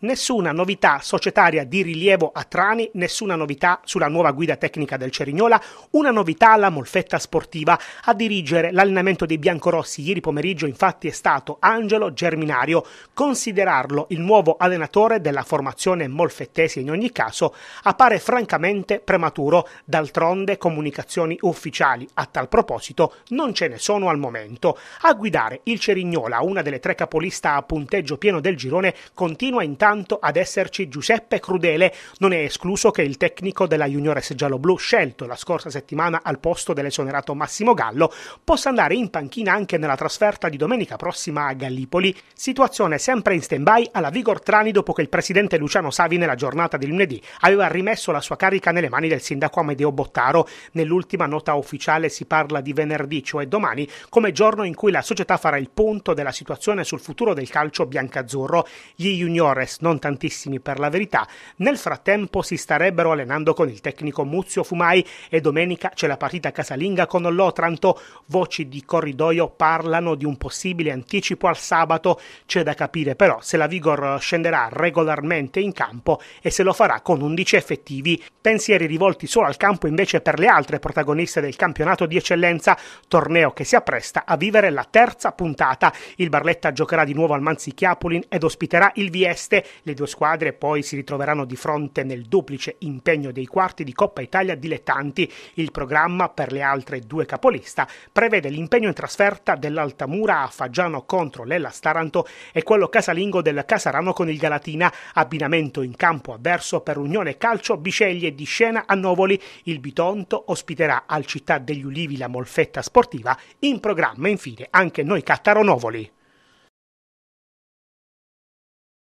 Nessuna novità societaria di rilievo a Trani, nessuna novità sulla nuova guida tecnica del Cerignola, una novità alla molfetta sportiva. A dirigere l'allenamento dei biancorossi ieri pomeriggio infatti è stato Angelo Germinario, considerarlo il nuovo allenatore della formazione molfettese in ogni caso appare francamente prematuro, d'altronde comunicazioni ufficiali a tal proposito non ce ne sono al momento. A guidare il Cerignola, una delle tre capolista a punteggio pieno del girone, continua intanto accanto ad esserci Giuseppe Crudele, non è escluso che il tecnico della Juniores gialloblu scelto la scorsa settimana al posto dell'esonerato Massimo Gallo possa andare in panchina anche nella trasferta di domenica prossima a Gallipoli, situazione sempre in stand-by alla Vigor Trani dopo che il presidente Luciano Savi nella giornata di lunedì aveva rimesso la sua carica nelle mani del sindaco Amedeo Bottaro. Nell'ultima nota ufficiale si parla di venerdì, cioè domani, come giorno in cui la società farà il punto della situazione sul futuro del calcio biancazzurro. Gli juniores non tantissimi per la verità. Nel frattempo si starebbero allenando con il tecnico Muzio Fumai e domenica c'è la partita casalinga con l'Otranto. Voci di corridoio parlano di un possibile anticipo al sabato. C'è da capire però se la Vigor scenderà regolarmente in campo e se lo farà con 11 effettivi. Pensieri rivolti solo al campo invece per le altre protagoniste del campionato di eccellenza, torneo che si appresta a vivere la terza puntata. Il Barletta giocherà di nuovo al Manzi ed ospiterà il Vieste le due squadre poi si ritroveranno di fronte nel duplice impegno dei quarti di Coppa Italia dilettanti. Il programma per le altre due capolista prevede l'impegno in trasferta dell'Altamura a Fagiano contro l'Ella Staranto e quello casalingo del Casarano con il Galatina, abbinamento in campo avverso per Unione Calcio Biceglie di Scena a Novoli. Il Bitonto ospiterà al Città degli Ulivi la Molfetta Sportiva, in programma infine anche noi Cattaro Novoli.